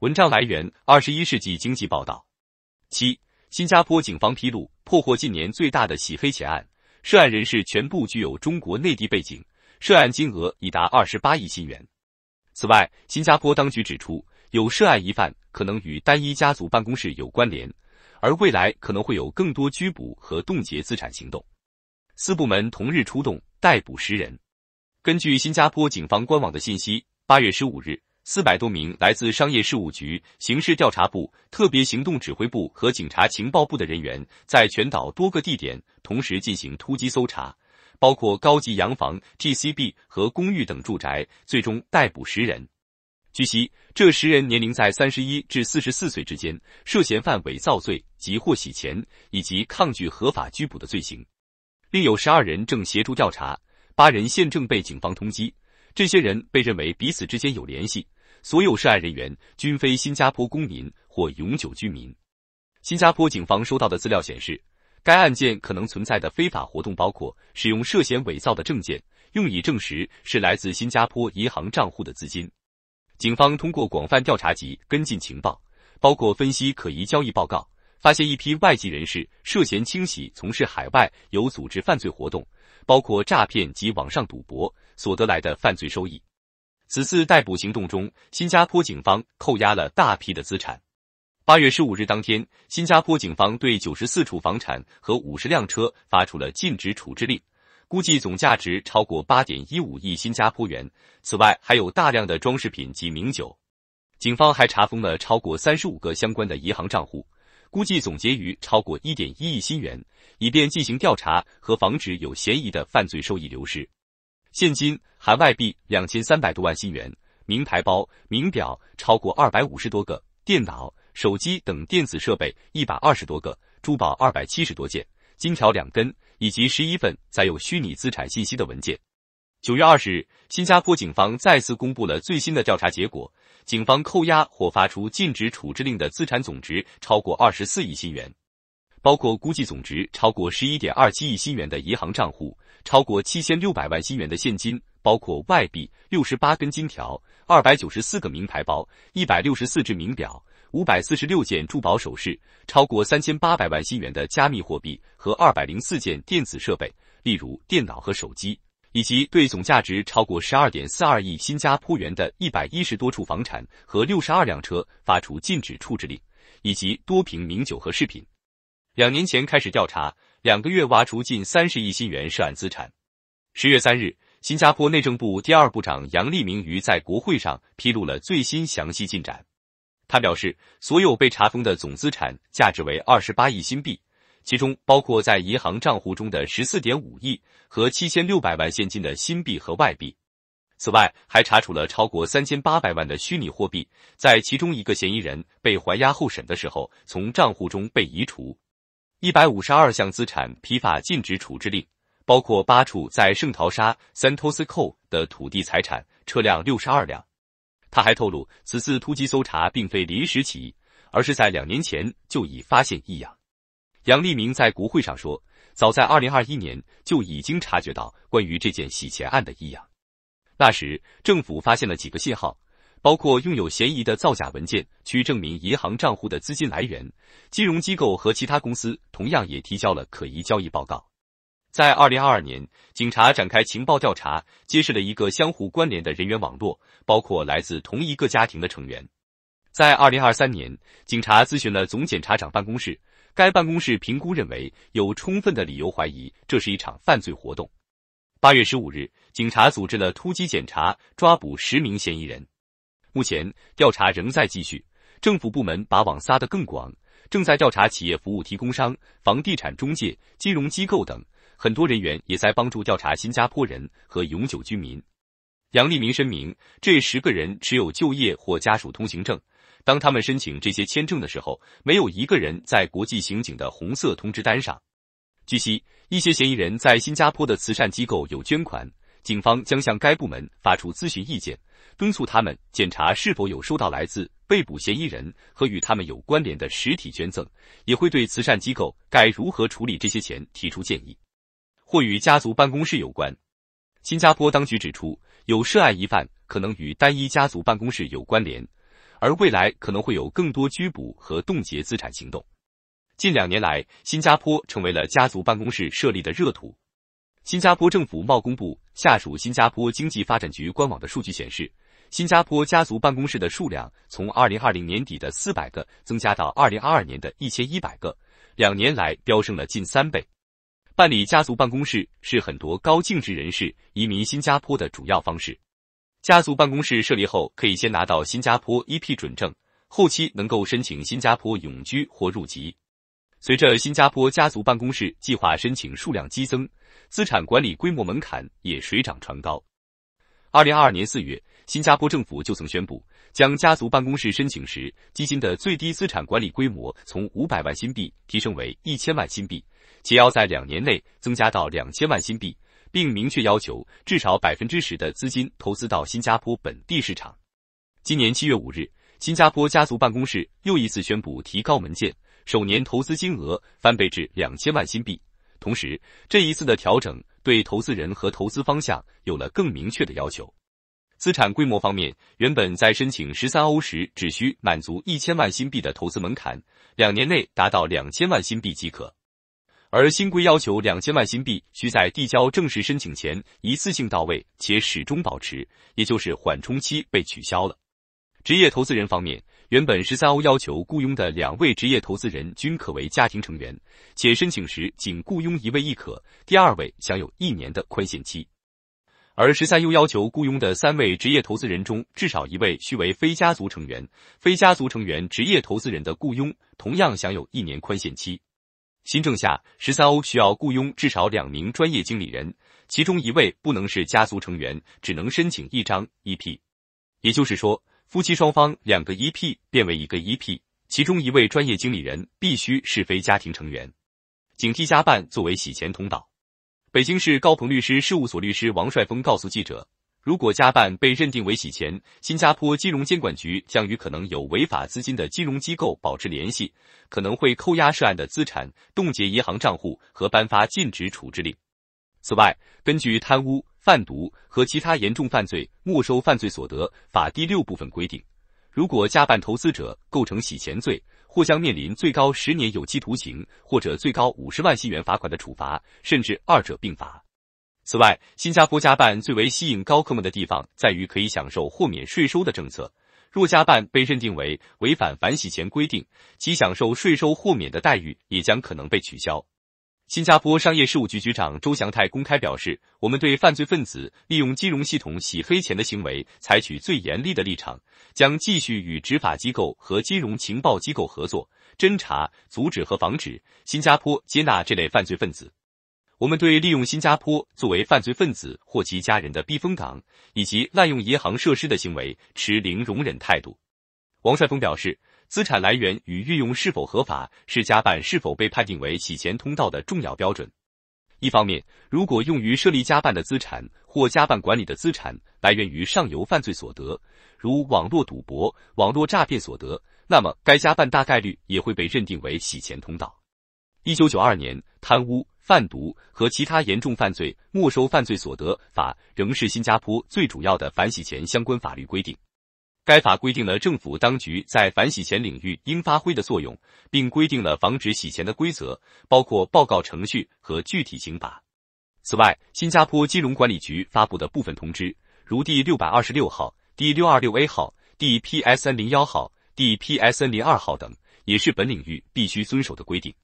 文章来源：二十一世纪经济报道。七，新加坡警方披露破获近年最大的洗黑钱案，涉案人士全部具有中国内地背景，涉案金额已达二十八亿新元。此外，新加坡当局指出，有涉案疑犯可能与单一家族办公室有关联，而未来可能会有更多拘捕和冻结资产行动。四部门同日出动逮捕十人。根据新加坡警方官网的信息，八月十五日。四百多名来自商业事务局、刑事调查部、特别行动指挥部和警察情报部的人员，在全岛多个地点同时进行突击搜查，包括高级洋房、T C B 和公寓等住宅，最终逮捕十人。据悉，这十人年龄在三十一至四十四岁之间，涉嫌犯伪造罪及获洗钱以及抗拒合法拘捕的罪行。另有十二人正协助调查，八人现正被警方通缉。这些人被认为彼此之间有联系。所有涉案人员均非新加坡公民或永久居民。新加坡警方收到的资料显示，该案件可能存在的非法活动包括使用涉嫌伪造的证件，用以证实是来自新加坡银行账户的资金。警方通过广泛调查及跟进情报，包括分析可疑交易报告，发现一批外籍人士涉嫌清洗从事海外有组织犯罪活动，包括诈骗及网上赌博所得来的犯罪收益。此次逮捕行动中，新加坡警方扣押了大批的资产。八月十五日当天，新加坡警方对九十四处房产和五十辆车发出了禁止处置令，估计总价值超过八点一五亿新加坡元。此外，还有大量的装饰品及名酒。警方还查封了超过三十五个相关的银行账户，估计总结余超过一点一亿新元，以便进行调查和防止有嫌疑的犯罪收益流失。现金、含外币两千三百多万新元，名牌包、名表超过二百五十多个，电脑、手机等电子设备一百二十多个，珠宝二百七十多件，金条两根，以及十一份载有虚拟资产信息的文件。九月二十日，新加坡警方再次公布了最新的调查结果，警方扣押或发出禁止处置令的资产总值超过二十四亿新元。包括估计总值超过十一点二七亿新元的银行账户，超过七千六百万新元的现金，包括外币六十八根金条、二百九十四个名牌包、一百六十四只名表、五百四十六件珠宝首饰，超过三千八百万新元的加密货币和二百零四件电子设备，例如电脑和手机，以及对总价值超过十二点四二亿新加坡元的一百一十多处房产和六十二辆车发出禁止处置令，以及多瓶名酒和饰品。两年前开始调查，两个月挖出近三十亿新元涉案资产。十月三日，新加坡内政部第二部长杨立明于在国会上披露了最新详细进展。他表示，所有被查封的总资产价值为二十八亿新币，其中包括在银行账户中的十四点五亿和七千六百万现金的新币和外币。此外，还查处了超过三千八百万的虚拟货币，在其中一个嫌疑人被还押候审的时候，从账户中被移除。一百五十二项资产批发禁止处置令，包括八处在圣淘沙 s a n t o s o 的土地、财产、车辆六十二辆。他还透露，此次突击搜查并非临时起意，而是在两年前就已发现异样。杨立明在国会上说，早在二零二一年就已经察觉到关于这件洗钱案的异样，那时政府发现了几个信号。包括拥有嫌疑的造假文件，去证明银行账户的资金来源。金融机构和其他公司同样也提交了可疑交易报告。在二零二二年，警察展开情报调查，揭示了一个相互关联的人员网络，包括来自同一个家庭的成员。在二零二三年，警察咨询了总检察长办公室，该办公室评估认为有充分的理由怀疑这是一场犯罪活动。八月十五日，警察组织了突击检查，抓捕十名嫌疑人。目前调查仍在继续，政府部门把网撒得更广，正在调查企业服务提供商、房地产中介、金融机构等。很多人员也在帮助调查新加坡人和永久居民。杨立明声明，这十个人持有就业或家属通行证。当他们申请这些签证的时候，没有一个人在国际刑警的红色通知单上。据悉，一些嫌疑人在新加坡的慈善机构有捐款。警方将向该部门发出咨询意见，敦促他们检查是否有收到来自被捕嫌疑人和与他们有关联的实体捐赠，也会对慈善机构该如何处理这些钱提出建议。或与家族办公室有关，新加坡当局指出，有涉案疑犯可能与单一家族办公室有关联，而未来可能会有更多拘捕和冻结资产行动。近两年来，新加坡成为了家族办公室设立的热土。新加坡政府贸工部下属新加坡经济发展局官网的数据显示，新加坡家族办公室的数量从二零二零年底的四百个增加到二零二二年的一千一百个，两年来飙升了近三倍。办理家族办公室是很多高净值人士移民新加坡的主要方式。家族办公室设立后，可以先拿到新加坡 EP 准证，后期能够申请新加坡永居或入籍。随着新加坡家族办公室计划申请数量激增，资产管理规模门槛也水涨船高。二零二二年四月，新加坡政府就曾宣布，将家族办公室申请时基金的最低资产管理规模从五百万新币提升为一千万新币，且要在两年内增加到两千万新币，并明确要求至少百分之十的资金投资到新加坡本地市场。今年七月五日，新加坡家族办公室又一次宣布提高门槛。首年投资金额翻倍至两千万新币，同时这一次的调整对投资人和投资方向有了更明确的要求。资产规模方面，原本在申请十三欧时只需满足一千万新币的投资门槛，两年内达到两千万新币即可。而新规要求两千万新币需在递交正式申请前一次性到位，且始终保持，也就是缓冲期被取消了。职业投资人方面。原本十三欧要求雇佣的两位职业投资人均可为家庭成员，且申请时仅雇佣一位亦可，第二位享有一年的宽限期。而十三 U 要求雇佣的三位职业投资人中至少一位需为非家族成员，非家族成员职业投资人的雇佣同样享有一年宽限期。新政下，十三欧需要雇佣至少两名专业经理人，其中一位不能是家族成员，只能申请一张 EP。也就是说。夫妻双方两个 EP 变为一个 EP，其中一位专业经理人必须是非家庭成员。警惕加办作为洗钱通道。北京市高朋律师事务所律师王帅峰告诉记者，如果加办被认定为洗钱，新加坡金融监管局将与可能有违法资金的金融机构保持联系，可能会扣押涉案的资产、冻结银行账户和颁发禁止处置令。此外，根据《贪污、贩毒和其他严重犯罪没收犯罪所得法》第六部分规定，如果加办投资者构成洗钱罪，或将面临最高十年有期徒刑或者最高五十万新元罚款的处罚，甚至二者并罚。此外，新加坡加办最为吸引高客们的地方在于可以享受豁免税收的政策。若加办被认定为违反反洗钱规定，其享受税收豁免的待遇也将可能被取消。新加坡商业事务局局长周祥泰公开表示，我们对犯罪分子利用金融系统洗黑钱的行为采取最严厉的立场，将继续与执法机构和金融情报机构合作，侦查、阻止和防止新加坡接纳这类犯罪分子。我们对利用新加坡作为犯罪分子或其家人的避风港，以及滥用银行设施的行为持零容忍态度。王帅峰表示。资产来源与运用是否合法，是加办是否被判定为洗钱通道的重要标准。一方面，如果用于设立加办的资产或加办管理的资产来源于上游犯罪所得，如网络赌博、网络诈骗所得，那么该加办大概率也会被认定为洗钱通道。一九九二年《贪污、贩毒和其他严重犯罪没收犯罪所得法》仍是新加坡最主要的反洗钱相关法律规定。该法规定了政府当局在反洗钱领域应发挥的作用，并规定了防止洗钱的规则，包括报告程序和具体刑罚。此外，新加坡金融管理局发布的部分通知，如第六百二十六号、第六二六 A 号、第 PSN 零幺号、第 PSN 零二号等，也是本领域必须遵守的规定。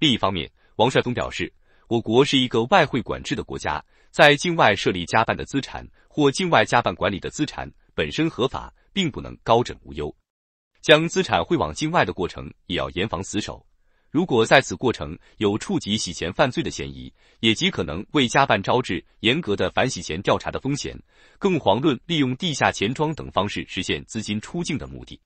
另一方面，王帅峰表示，我国是一个外汇管制的国家，在境外设立加办的资产或境外加办管理的资产本身合法。并不能高枕无忧，将资产汇往境外的过程也要严防死守。如果在此过程有触及洗钱犯罪的嫌疑，也极可能为家办招致严格的反洗钱调查的风险。更遑论利用地下钱庄等方式实现资金出境的目的。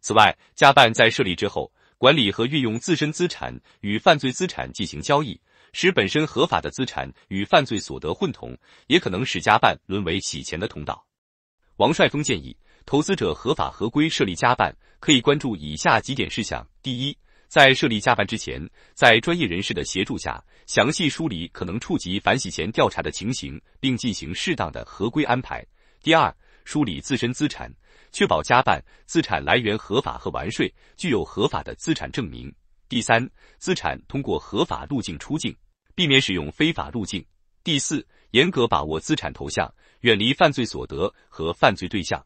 此外，家办在设立之后，管理和运用自身资产与犯罪资产进行交易，使本身合法的资产与犯罪所得混同，也可能使家办沦为洗钱的通道。王帅峰建议。投资者合法合规设立加办，可以关注以下几点事项：第一，在设立加办之前，在专业人士的协助下，详细梳理可能触及反洗钱调查的情形，并进行适当的合规安排；第二，梳理自身资产，确保加办资产来源合法和完税，具有合法的资产证明；第三，资产通过合法路径出境，避免使用非法路径；第四，严格把握资产投向，远离犯罪所得和犯罪对象。